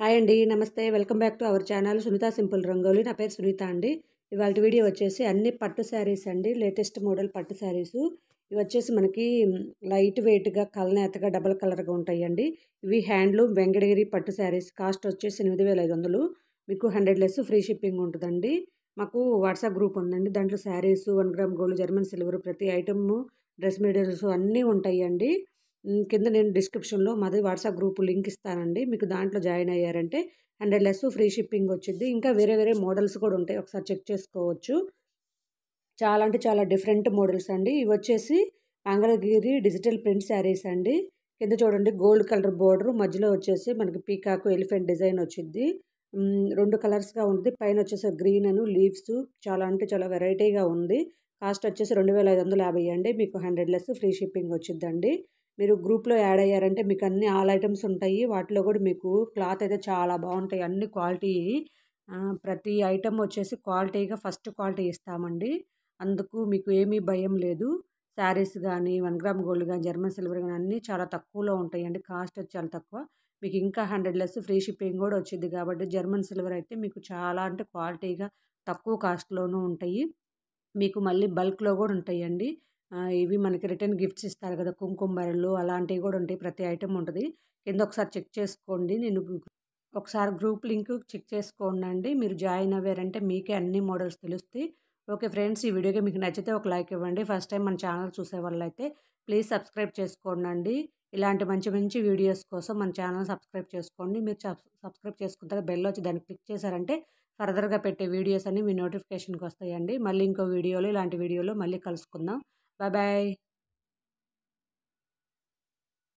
Hi అండి నమస్తే welcome back to our channel Sunitha simple rangoli నా పేరు సునీత అండి ఇవాళ వీడియో వచ్చేసి అన్ని పట్టు శారీస్ అండి లేటెస్ట్ మోడల్ పట్టు శారీస్ ఇవి వచ్చేసి మనకి లైట్ వెయిట్గా కలనేతగా డబల్ కలర్గా ఉంటాయండి ఇవి హ్యాండ్లూమ్ వెంకటగిరి పట్టు శారీస్ కాస్ట్ వచ్చేసి ఎనిమిది వేల ఐదు వందలు మీకు హండ్రెడ్ లెస్ ఫ్రీ షిప్పింగ్ ఉంటుందండి మాకు వాట్సాప్ గ్రూప్ ఉందండి దాంట్లో sarees one gram gold German silver ప్రతి ఐటమ్ డ్రెస్ మెటీరియల్స్ అన్నీ ఉంటాయండి కింద నేను డిస్క్రిప్షన్లో మాది వాట్సాప్ గ్రూప్ లింక్ ఇస్తానండి మీకు దాంట్లో జాయిన్ అయ్యారంటే హండ్రెడ్ లెస్ ఫ్రీ షిప్పింగ్ వచ్చింది ఇంకా వేరే వేరే మోడల్స్ కూడా ఉంటాయి ఒకసారి చెక్ చేసుకోవచ్చు చాలా అంటే చాలా డిఫరెంట్ మోడల్స్ అండి ఇవి వచ్చేసి మంగళగిరి డిజిటల్ ప్రింట్ శారీస్ అండి కింద చూడండి గోల్డ్ కలర్ బోర్డర్ మధ్యలో వచ్చేసి మనకి పీకాకు ఎలిఫెంట్ డిజైన్ వచ్చింది రెండు కలర్స్గా ఉంది పైన వచ్చేసి గ్రీన్ అను లీవ్స్ చాలా అంటే చాలా వెరైటీగా ఉంది కాస్ట్ వచ్చేసి రెండు వేల ఐదు వందల యాభై అండి మీకు హండ్రెడ్ లెస్ ఫ్రీ షిప్పింగ్ వచ్చిందండి మీరు గ్రూప్లో యాడ్ అయ్యారంటే మీకు అన్ని ఆల్ ఐటమ్స్ ఉంటాయి వాటిలో కూడా మీకు క్లాత్ అయితే చాలా బాగుంటాయి అన్ని క్వాలిటీ ప్రతి ఐటమ్ వచ్చేసి క్వాలిటీగా ఫస్ట్ క్వాలిటీ ఇస్తామండి అందుకు మీకు ఏమీ భయం లేదు శారీస్ కానీ వన్ గ్రామ్ గోల్డ్ కానీ జర్మన్ సిల్వర్ కానీ అన్నీ చాలా తక్కువలో ఉంటాయండి కాస్ట్ వచ్చి చాలా తక్కువ మీకు ఇంకా హండ్రెడ్ లెస్ ఫ్రీ షిప్పింగ్ కూడా వచ్చింది కాబట్టి జర్మన్ సిల్వర్ అయితే మీకు చాలా అంటే క్వాలిటీగా తక్కువ కాస్ట్లోనూ ఉంటాయి మీకు మళ్ళీ బల్క్లో కూడా ఉంటాయండి ఇవి మనకి రిటర్న్ గిఫ్ట్స్ ఇస్తారు కదా కుంకుమరలు అలాంటివి కూడా ఉంటాయి ప్రతి ఐటెం ఉంటుంది కింద ఒకసారి చెక్ చేసుకోండి నేను ఒకసారి గ్రూప్ లింక్ చెక్ చేసుకోండి అండి మీరు జాయిన్ అవ్వారంటే మీకే అన్ని మోడల్స్ తెలుస్తాయి ఓకే ఫ్రెండ్స్ ఈ వీడియోకి మీకు నచ్చితే ఒక లైక్ ఇవ్వండి ఫస్ట్ టైం మన ఛానల్ చూసే వాళ్ళైతే ప్లీజ్ సబ్స్క్రైబ్ చేసుకోండి ఇలాంటి మంచి మంచి వీడియోస్ కోసం మన ఛానల్ సబ్స్క్రైబ్ చేసుకోండి మీరు సబ్స్క్రైబ్ చేసుకున్న తర్వాత బెల్ వచ్చి దాన్ని క్లిక్ చేశారంటే ఫర్దర్గా పెట్టే వీడియోస్ అన్ని మీ నోటిఫికేషన్కి వస్తాయండి మళ్ళీ ఇంకో వీడియోలో ఇలాంటి వీడియోలో మళ్ళీ కలుసుకుందాం Bye bye.